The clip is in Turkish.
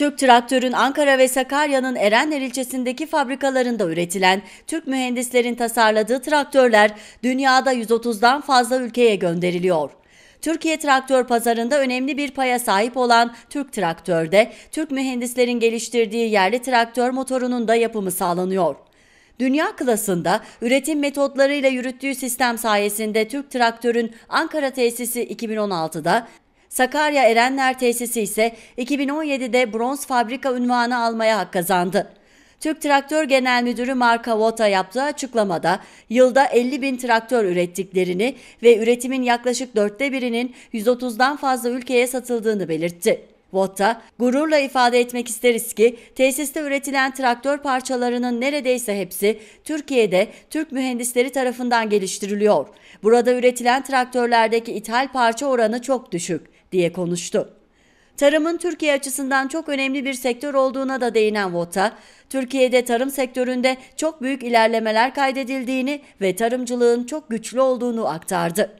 Türk Traktör'ün Ankara ve Sakarya'nın Erenler ilçesindeki fabrikalarında üretilen Türk mühendislerin tasarladığı traktörler dünyada 130'dan fazla ülkeye gönderiliyor. Türkiye traktör pazarında önemli bir paya sahip olan Türk Traktör'de Türk mühendislerin geliştirdiği yerli traktör motorunun da yapımı sağlanıyor. Dünya klasında üretim metotlarıyla yürüttüğü sistem sayesinde Türk Traktör'ün Ankara tesisi 2016'da Sakarya Erenler Tesisi ise 2017'de bronz fabrika ünvanı almaya hak kazandı. Türk Traktör Genel Müdürü Marka Vota yaptığı açıklamada yılda 50 bin traktör ürettiklerini ve üretimin yaklaşık dörtte birinin 130'dan fazla ülkeye satıldığını belirtti. Votta gururla ifade etmek isteriz ki tesiste üretilen traktör parçalarının neredeyse hepsi Türkiye'de Türk mühendisleri tarafından geliştiriliyor. Burada üretilen traktörlerdeki ithal parça oranı çok düşük diye konuştu. Tarımın Türkiye açısından çok önemli bir sektör olduğuna da değinen Vota, Türkiye'de tarım sektöründe çok büyük ilerlemeler kaydedildiğini ve tarımcılığın çok güçlü olduğunu aktardı.